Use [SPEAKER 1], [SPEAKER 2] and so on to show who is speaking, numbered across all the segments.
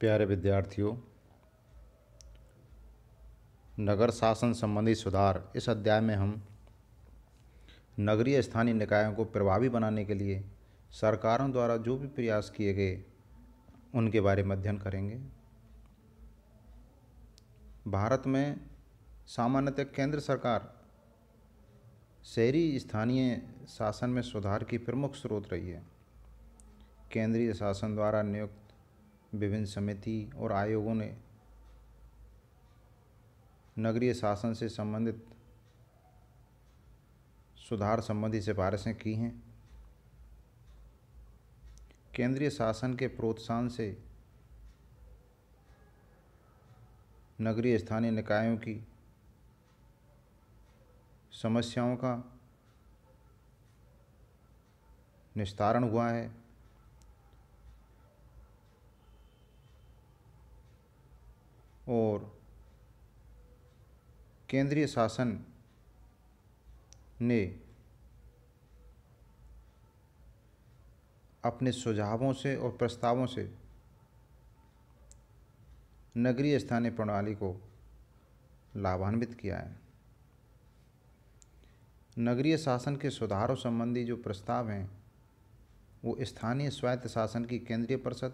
[SPEAKER 1] प्यारे विद्यार्थियों नगर शासन संबंधी सुधार इस अध्याय में हम नगरीय स्थानीय निकायों को प्रभावी बनाने के लिए सरकारों द्वारा जो भी प्रयास किए गए उनके बारे में अध्ययन करेंगे भारत में सामान्यतः केंद्र सरकार शहरी स्थानीय शासन में सुधार की प्रमुख स्रोत रही है केंद्रीय शासन द्वारा नियुक्त विभिन्न समिति और आयोगों ने नगरीय शासन से संबंधित सुधार संबंधी सिफारिशें की हैं केंद्रीय शासन के प्रोत्साहन से नगरीय स्थानीय निकायों की समस्याओं का निस्तारण हुआ है और केंद्रीय शासन ने अपने सुझावों से और प्रस्तावों से नगरीय स्थानीय प्रणाली को लाभान्वित किया है नगरीय शासन के सुधारों संबंधी जो प्रस्ताव हैं वो स्थानीय स्वायत्त शासन की केंद्रीय परिषद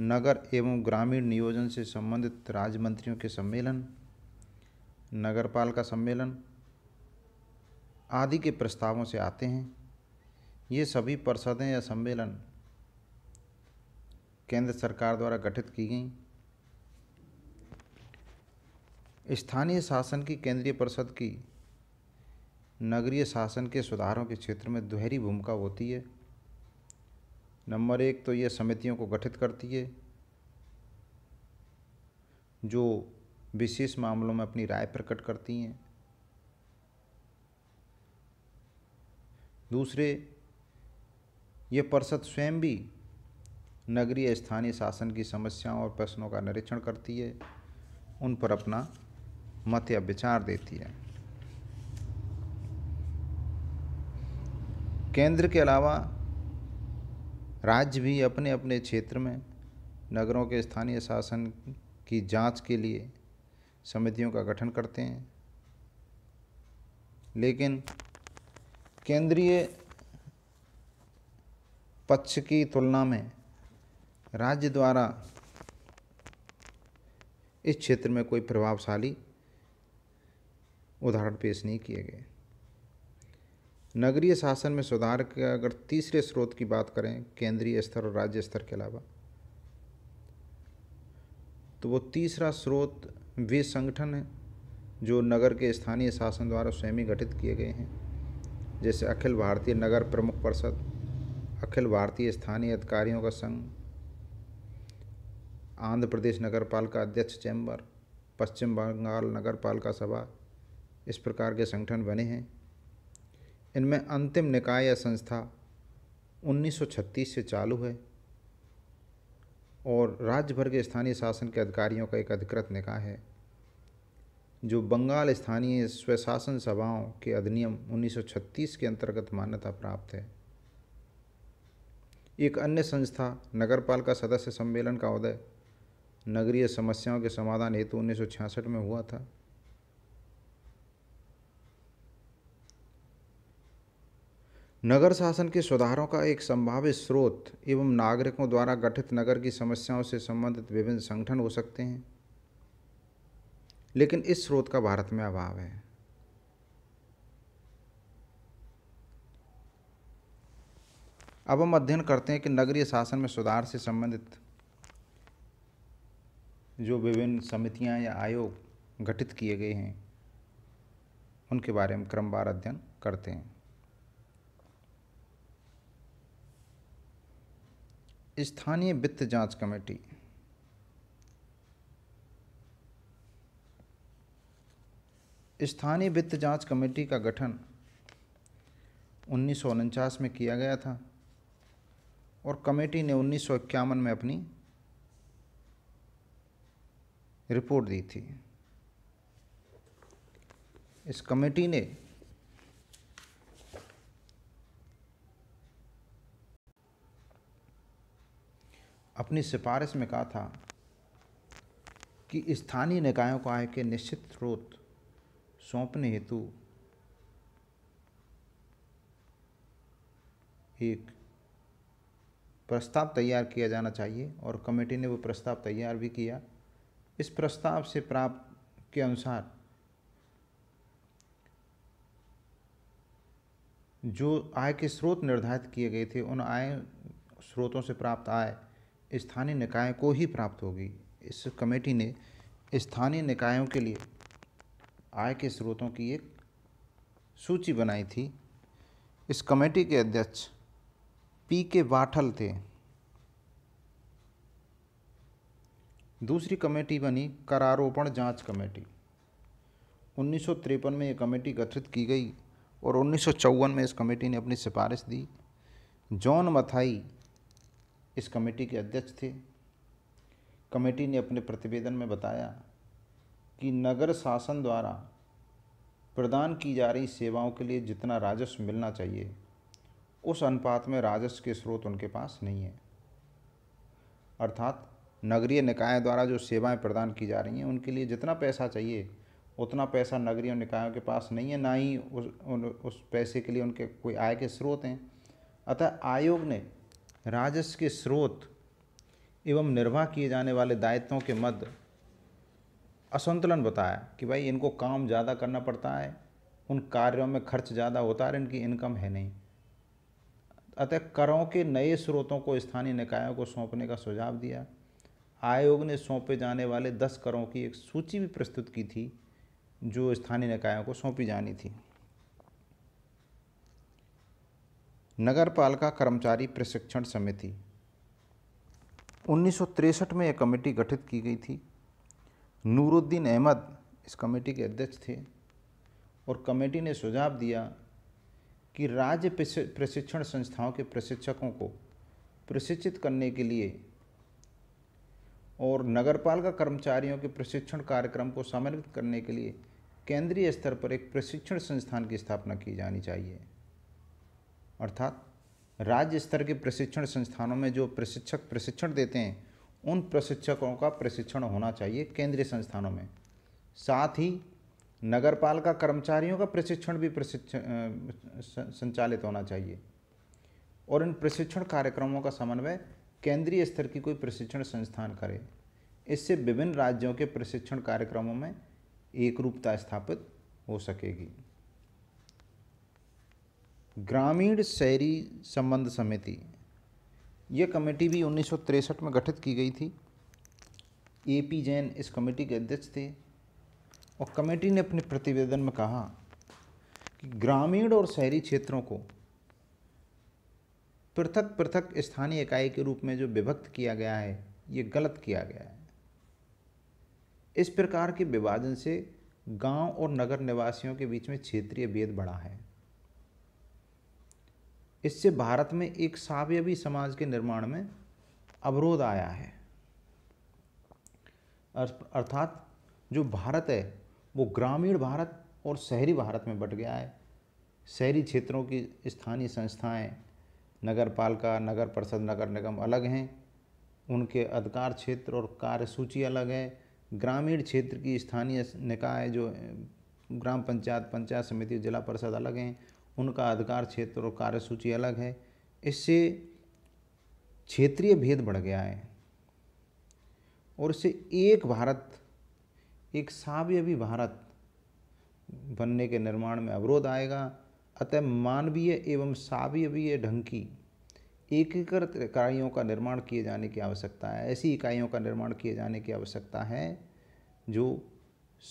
[SPEAKER 1] नगर एवं ग्रामीण नियोजन से संबंधित राज्य मंत्रियों के सम्मेलन नगरपाल का सम्मेलन आदि के प्रस्तावों से आते हैं ये सभी परिषदें या सम्मेलन केंद्र सरकार द्वारा गठित की गई स्थानीय शासन की केंद्रीय परिषद की नगरीय शासन के सुधारों के क्षेत्र में दोहरी भूमिका होती है नंबर एक तो ये समितियों को गठित करती है जो विशेष मामलों में अपनी राय प्रकट करती हैं दूसरे ये परिषद स्वयं भी नगरीय स्थानीय शासन की समस्याओं और प्रश्नों का निरीक्षण करती है उन पर अपना मत या विचार देती है केंद्र के अलावा राज्य भी अपने अपने क्षेत्र में नगरों के स्थानीय शासन की जांच के लिए समितियों का गठन करते हैं लेकिन केंद्रीय पक्ष की तुलना में राज्य द्वारा इस क्षेत्र में कोई प्रभावशाली उदाहरण पेश नहीं किए गए नगरीय शासन में सुधार के अगर तीसरे स्रोत की बात करें केंद्रीय स्तर और राज्य स्तर के अलावा तो वो तीसरा स्रोत वे संगठन हैं जो नगर के स्थानीय शासन द्वारा स्वयं गठित किए गए हैं जैसे अखिल भारतीय नगर प्रमुख परिषद अखिल भारतीय स्थानीय अधिकारियों का संघ आंध्र प्रदेश नगर पालिका अध्यक्ष चैम्बर पश्चिम बंगाल नगर पालिका सभा इस प्रकार के संगठन बने हैं इनमें अंतिम निकाय या संस्था 1936 से चालू है और राज्य भर के स्थानीय शासन के अधिकारियों का एक अधिकृत निकाय है जो बंगाल स्थानीय स्वशासन सभाओं के अधिनियम 1936 के अंतर्गत मान्यता प्राप्त है एक अन्य संस्था नगरपालिका सदस्य सम्मेलन का उदय नगरीय समस्याओं के समाधान हेतु उन्नीस में हुआ था नगर शासन के सुधारों का एक संभावित स्रोत एवं नागरिकों द्वारा गठित नगर की समस्याओं से संबंधित विभिन्न संगठन हो सकते हैं लेकिन इस स्रोत का भारत में अभाव है अब हम अध्ययन करते हैं कि नगरीय शासन में सुधार से संबंधित जो विभिन्न समितियां या आयोग गठित किए गए हैं उनके बारे में क्रमवार अध्ययन करते हैं स्थानीय वित्त जांच कमेटी स्थानीय वित्त जांच कमेटी का गठन उन्नीस में किया गया था और कमेटी ने उन्नीस में अपनी रिपोर्ट दी थी इस कमेटी ने अपनी सिफारिश में कहा था कि स्थानीय निकायों को आय के निश्चित स्रोत सौंपने हेतु एक प्रस्ताव तैयार किया जाना चाहिए और कमेटी ने वो प्रस्ताव तैयार भी किया इस प्रस्ताव से प्राप्त के अनुसार जो आय के स्रोत निर्धारित किए गए थे उन आय स्रोतों से प्राप्त आय स्थानीय निकाय को ही प्राप्त होगी इस कमेटी ने स्थानीय निकायों के लिए आय के स्रोतों की एक सूची बनाई थी इस कमेटी के अध्यक्ष पी के वाठल थे दूसरी कमेटी बनी करारोपण जांच कमेटी उन्नीस में ये कमेटी गठित की गई और उन्नीस में इस कमेटी ने अपनी सिफारिश दी जॉन मथाई इस कमेटी के अध्यक्ष थे कमेटी ने अपने प्रतिवेदन में बताया कि नगर शासन द्वारा प्रदान की जा रही सेवाओं के लिए जितना राजस्व मिलना चाहिए उस अनुपात में राजस्व के स्रोत उनके पास नहीं है अर्थात नगरीय निकाय द्वारा जो सेवाएं प्रदान की जा रही हैं उनके लिए जितना पैसा चाहिए उतना पैसा नगरीय निकायों के पास नहीं है ना ही उस उस पैसे के लिए उनके कोई आय के स्रोत हैं अतः आयोग ने राजस्व के स्रोत एवं निर्वाह किए जाने वाले दायित्वों के मध्य असंतुलन बताया कि भाई इनको काम ज़्यादा करना पड़ता है उन कार्यों में खर्च ज़्यादा होता है इनकी इनकम है नहीं अतः करों के नए स्रोतों को स्थानीय निकायों को सौंपने का सुझाव दिया आयोग ने सौंपे जाने वाले दस करों की एक सूची भी प्रस्तुत की थी जो स्थानीय निकायों को सौंपी जानी थी नगर पालिका कर्मचारी प्रशिक्षण समिति उन्नीस में यह कमेटी गठित की गई थी नूरुद्दीन अहमद इस कमेटी के अध्यक्ष थे और कमेटी ने सुझाव दिया कि राज्य प्रशिक्षण संस्थाओं के प्रशिक्षकों को प्रशिक्षित करने के लिए और नगरपालिका कर्मचारियों के प्रशिक्षण कार्यक्रम को समन्वित करने के लिए केंद्रीय स्तर पर एक प्रशिक्षण संस्थान की स्थापना की जानी चाहिए अर्थात राज्य स्तर के प्रशिक्षण संस्थानों में जो प्रशिक्षक प्रशिक्षण देते हैं उन प्रशिक्षकों का प्रशिक्षण होना चाहिए केंद्रीय संस्थानों में साथ ही नगरपालिका कर्मचारियों का प्रशिक्षण भी प्रशिक्षण संचालित होना चाहिए और इन प्रशिक्षण कार्यक्रमों का समन्वय केंद्रीय स्तर की कोई प्रशिक्षण संस्थान करे इससे विभिन्न राज्यों के प्रशिक्षण कार्यक्रमों में एकरूपता स्थापित हो सकेगी ग्रामीण शहरी संबंध समिति यह कमेटी भी उन्नीस में गठित की गई थी ए पी जैन इस कमेटी के अध्यक्ष थे और कमेटी ने अपने प्रतिवेदन में कहा कि ग्रामीण और शहरी क्षेत्रों को पृथक पृथक स्थानीय इकाई के रूप में जो विभक्त किया गया है ये गलत किया गया है इस प्रकार के विभाजन से गांव और नगर निवासियों के बीच में क्षेत्रीय भेद बढ़ा है इससे भारत में एक सावयवी समाज के निर्माण में अवरोध आया है अर्थात जो भारत है वो ग्रामीण भारत और शहरी भारत में बट गया है शहरी क्षेत्रों की स्थानीय संस्थाएं नगर पालिका नगर परिषद नगर निगम अलग हैं उनके अधिकार क्षेत्र और कार्य सूची अलग है ग्रामीण क्षेत्र की स्थानीय निकाय जो ग्राम पंचायत पंचायत समिति जिला परिषद अलग हैं उनका अधिकार क्षेत्र और कार्यसूची अलग है इससे क्षेत्रीय भेद बढ़ गया है और इससे एक भारत एक सावयवी भारत बनने के निर्माण में अवरोध आएगा अतः मानवीय एवं सावयवीय ढंग की एकीकृत इकाइयों का निर्माण किए जाने की आवश्यकता है ऐसी इकाइयों का निर्माण किए जाने की आवश्यकता है जो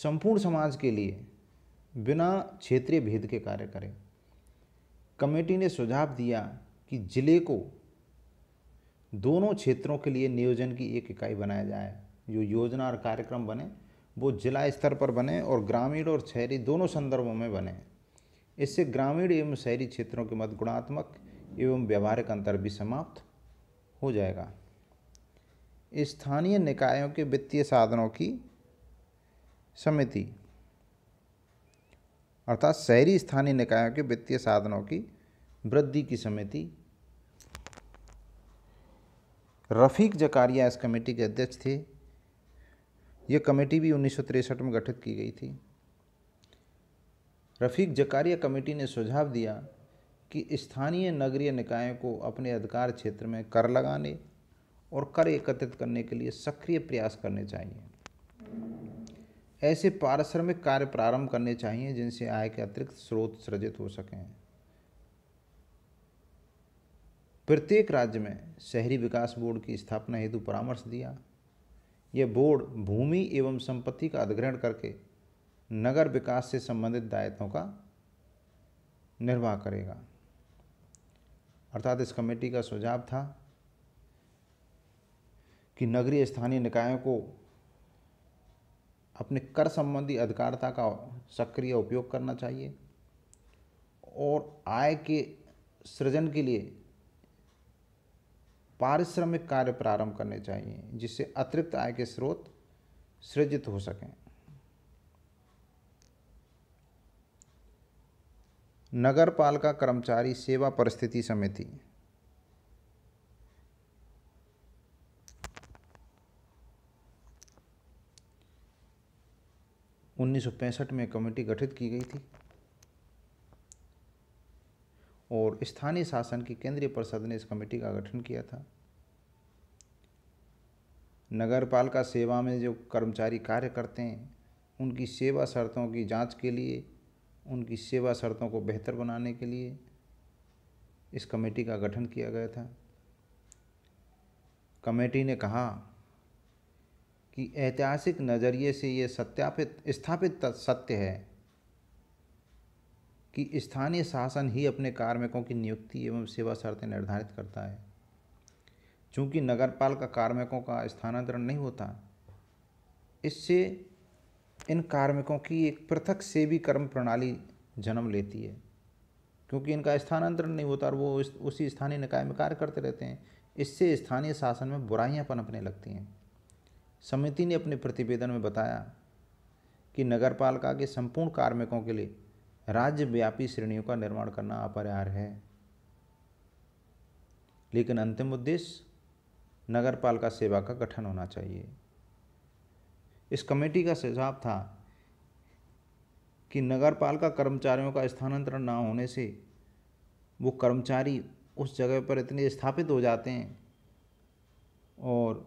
[SPEAKER 1] संपूर्ण समाज के लिए बिना क्षेत्रीय भेद के कार्य करें कमेटी ने सुझाव दिया कि जिले को दोनों क्षेत्रों के लिए नियोजन की एक इकाई बनाया जाए जो योजना और कार्यक्रम बने वो जिला स्तर पर बने और ग्रामीण और शहरी दोनों संदर्भों में बने इससे ग्रामीण एवं शहरी क्षेत्रों के मध्य गुणात्मक एवं व्यवहारिक अंतर भी समाप्त हो जाएगा स्थानीय निकायों के वित्तीय साधनों की समिति अर्थात शहरी स्थानीय निकायों के वित्तीय साधनों की वृद्धि की समिति रफ़ीक जकारिया इस कमेटी के अध्यक्ष थे ये कमेटी भी उन्नीस में गठित की गई थी रफ़ीक जकारिया कमेटी ने सुझाव दिया कि स्थानीय नगरीय निकायों को अपने अधिकार क्षेत्र में कर लगाने और कर एकत्रित करने के लिए सक्रिय प्रयास करने चाहिए ऐसे पारिश्रमिक कार्य प्रारंभ करने चाहिए जिनसे आय के अतिरिक्त स्रोत सृजित हो सकें प्रत्येक राज्य में शहरी विकास बोर्ड की स्थापना हेतु परामर्श दिया यह बोर्ड भूमि एवं संपत्ति का अधिग्रहण करके नगर विकास से संबंधित दायित्वों का निर्वाह करेगा अर्थात इस कमेटी का सुझाव था कि नगरीय स्थानीय निकायों को अपने कर संबंधी अधिकारता का सक्रिय उपयोग करना चाहिए और आय के सृजन के लिए पारिश्रमिक कार्य प्रारंभ करने चाहिए जिससे अतिरिक्त आय के स्रोत सृजित हो सकें नगर पालिका कर्मचारी सेवा परिस्थिति समिति 1965 में कमेटी गठित की गई थी और स्थानीय शासन की केंद्रीय परिषद ने इस कमेटी का गठन किया था नगर पालिका सेवा में जो कर्मचारी कार्य करते हैं उनकी सेवा शर्तों की जांच के लिए उनकी सेवा शर्तों को बेहतर बनाने के लिए इस कमेटी का गठन किया गया था कमेटी ने कहा कि ऐतिहासिक नज़रिए से ये सत्यापित स्थापित सत्य है कि स्थानीय शासन ही अपने कार्मिकों की नियुक्ति एवं सेवा शर्तें निर्धारित करता है चूँकि नगरपाल का कार्मिकों का स्थानांतरण नहीं होता इससे इन कार्मिकों की एक पृथक सेवी कर्म प्रणाली जन्म लेती है क्योंकि इनका स्थानांतरण नहीं होता और वो उसी स्थानीय निकाय में कार्य करते रहते हैं इससे स्थानीय शासन में बुराइयाँ पनपने लगती हैं समिति ने अपने प्रतिवेदन में बताया कि नगरपालिका के संपूर्ण कार्मिकों के लिए राज्यव्यापी श्रेणियों का निर्माण करना अपरिहार्य है लेकिन अंतिम उद्देश्य नगरपालिका सेवा का गठन होना चाहिए इस कमेटी का सुझाव था कि नगरपालिका कर्मचारियों का स्थानांतरण ना होने से वो कर्मचारी उस जगह पर इतने स्थापित हो जाते हैं और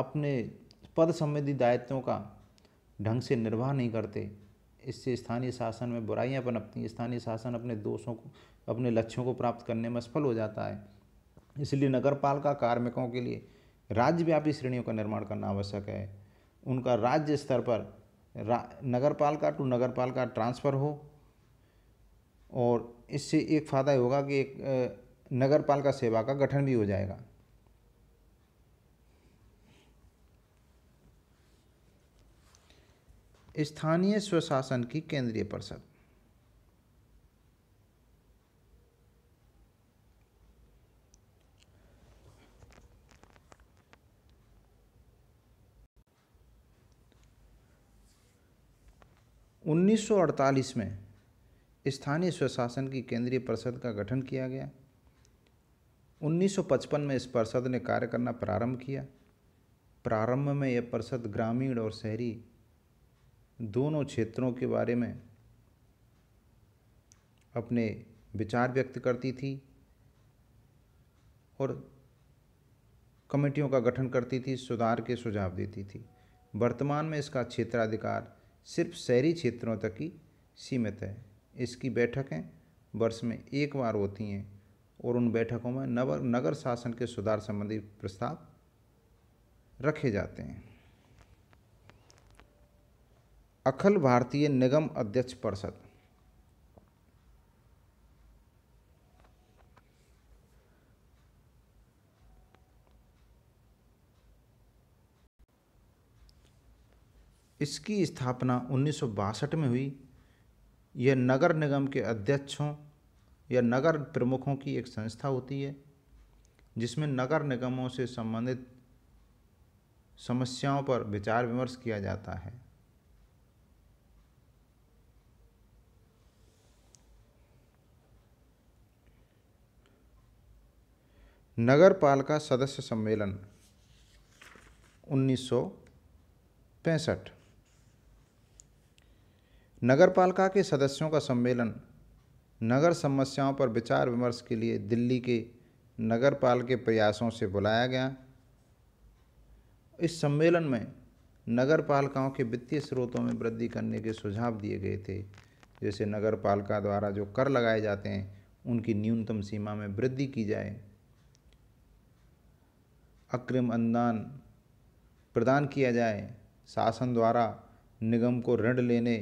[SPEAKER 1] अपने पद संबंधी दायित्वों का ढंग से निर्वाह नहीं करते इससे स्थानीय शासन में बुराइयां पनपती हैं स्थानीय शासन अपने दोषों को अपने लक्ष्यों को प्राप्त करने में असफल हो जाता है इसलिए नगरपालिका कार्मिकों के लिए राज्यव्यापी श्रेणियों का निर्माण करना आवश्यक है उनका राज्य स्तर पर नगरपालिका टू नगरपालिका ट्रांसफ़र हो और इससे एक फ़ायदा होगा कि एक नगरपालिका सेवा का गठन भी हो जाएगा स्थानीय स्वशासन की केंद्रीय परिषद उन्नीस में स्थानीय स्वशासन की केंद्रीय परिषद का गठन किया गया 1955 में इस परिषद ने कार्य करना प्रारंभ किया प्रारंभ में यह परिषद ग्रामीण और शहरी दोनों क्षेत्रों के बारे में अपने विचार व्यक्त करती थी और कमेटियों का गठन करती थी सुधार के सुझाव देती थी वर्तमान में इसका क्षेत्राधिकार सिर्फ शहरी क्षेत्रों तक ही सीमित है इसकी बैठकें वर्ष में एक बार होती हैं और उन बैठकों में नगर नगर शासन के सुधार संबंधी प्रस्ताव रखे जाते हैं अखिल भारतीय निगम अध्यक्ष परिषद इसकी स्थापना उन्नीस में हुई यह नगर निगम के अध्यक्षों या नगर प्रमुखों की एक संस्था होती है जिसमें नगर निगमों से संबंधित समस्याओं पर विचार विमर्श किया जाता है नगर पालिका सदस्य सम्मेलन उन्नीस नगरपालिका के सदस्यों का सम्मेलन नगर समस्याओं पर विचार विमर्श के लिए दिल्ली के नगरपाल के प्रयासों से बुलाया गया इस सम्मेलन में नगर पालिकाओं के वित्तीय स्रोतों में वृद्धि करने के सुझाव दिए गए थे जैसे नगर पालिका द्वारा जो कर लगाए जाते हैं उनकी न्यूनतम सीमा में वृद्धि की जाए अग्रिम अनुदान प्रदान किया जाए शासन द्वारा निगम को ऋण लेने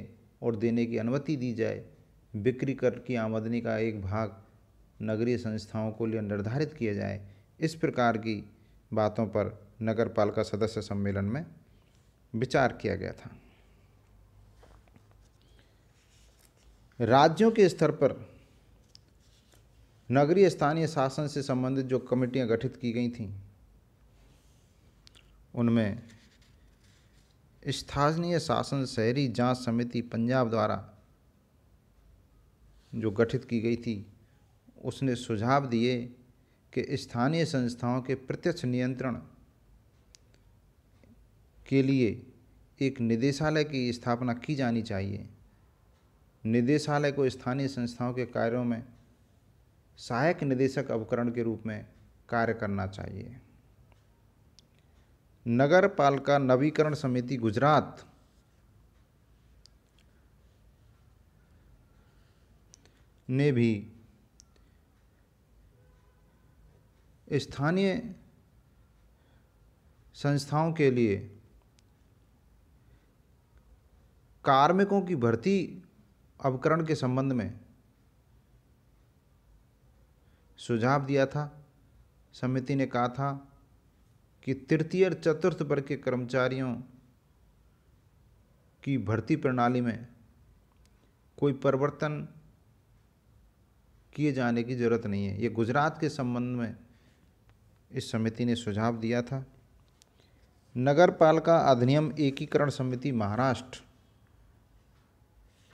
[SPEAKER 1] और देने की अनुमति दी जाए बिक्री कर की आमदनी का एक भाग नगरीय संस्थाओं को लिए निर्धारित किया जाए इस प्रकार की बातों पर नगर पालिका सदस्य सम्मेलन में विचार किया गया था राज्यों के स्तर पर नगरीय स्थानीय शासन से संबंधित जो कमेटियां गठित की गई थीं उनमें स्थानीय शासन शहरी जांच समिति पंजाब द्वारा जो गठित की गई थी उसने सुझाव दिए कि स्थानीय संस्थाओं के प्रत्यक्ष नियंत्रण के लिए एक निदेशालय की स्थापना की जानी चाहिए निदेशालय को स्थानीय संस्थाओं के कार्यों में सहायक निदेशक अवकरण के रूप में कार्य करना चाहिए नगर पालिका नवीकरण समिति गुजरात ने भी स्थानीय संस्थाओं के लिए कार्मिकों की भर्ती अवकरण के संबंध में सुझाव दिया था समिति ने कहा था कि तृतीय और चतुर्थ वर्ग के कर्मचारियों की भर्ती प्रणाली में कोई परिवर्तन किए जाने की ज़रूरत नहीं है ये गुजरात के संबंध में इस समिति ने सुझाव दिया था नगर पालिका अधिनियम एकीकरण समिति महाराष्ट्र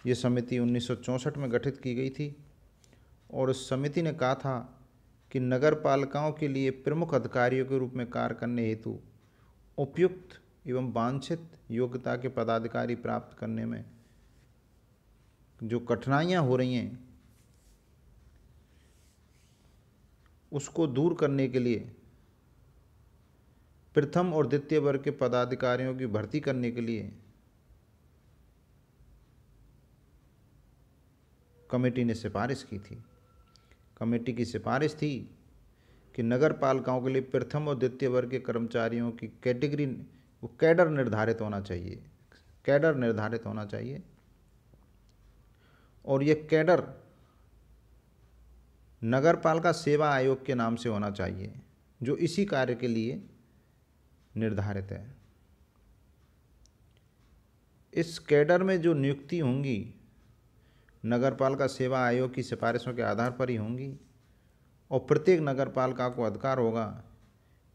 [SPEAKER 1] ये समिति उन्नीस में गठित की गई थी और उस समिति ने कहा था कि नगर पालिकाओं के लिए प्रमुख अधिकारियों के रूप में कार्य करने हेतु उपयुक्त एवं वांछित योग्यता के पदाधिकारी प्राप्त करने में जो कठिनाइयां हो रही हैं उसको दूर करने के लिए प्रथम और द्वितीय वर्ग के पदाधिकारियों की भर्ती करने के लिए कमेटी ने सिफारिश की थी कमेटी की सिफारिश थी कि नगर पालिकाओं के लिए प्रथम और द्वितीय वर्ग के कर्मचारियों की कैटेगरी वो कैडर निर्धारित होना चाहिए कैडर निर्धारित होना चाहिए और ये कैडर नगर पालिका सेवा आयोग के नाम से होना चाहिए जो इसी कार्य के लिए निर्धारित है इस कैडर में जो नियुक्ति होंगी नगरपालिका सेवा आयोग की सिफारिशों के आधार पर ही होंगी और प्रत्येक नगरपालिका को अधिकार होगा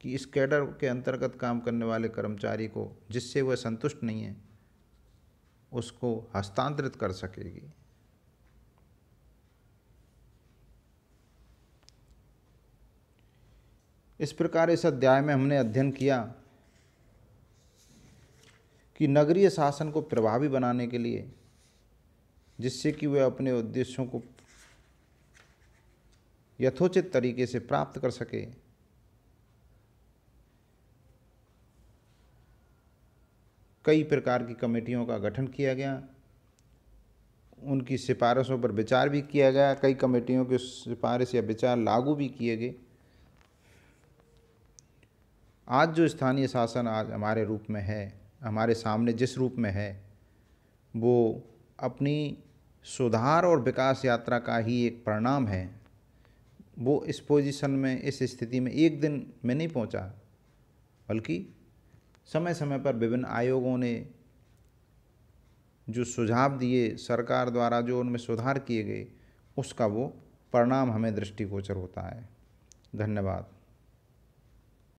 [SPEAKER 1] कि इस कैडर के अंतर्गत काम करने वाले कर्मचारी को जिससे वह संतुष्ट नहीं है उसको हस्तांतरित कर सकेगी इस प्रकार इस अध्याय में हमने अध्ययन किया कि नगरीय शासन को प्रभावी बनाने के लिए जिससे कि वे अपने उद्देश्यों को यथोचित तरीके से प्राप्त कर सके कई प्रकार की कमेटियों का गठन किया गया उनकी सिफारिशों पर विचार भी किया गया कई कमेटियों के सिफारिश या विचार लागू भी किए गए आज जो स्थानीय शासन आज हमारे रूप में है हमारे सामने जिस रूप में है वो अपनी सुधार और विकास यात्रा का ही एक परिणाम है वो इस पोजीशन में इस स्थिति में एक दिन में नहीं पहुंचा बल्कि समय समय पर विभिन्न आयोगों ने जो सुझाव दिए सरकार द्वारा जो उनमें सुधार किए गए उसका वो परिणाम हमें दृष्टिगोचर होता है धन्यवाद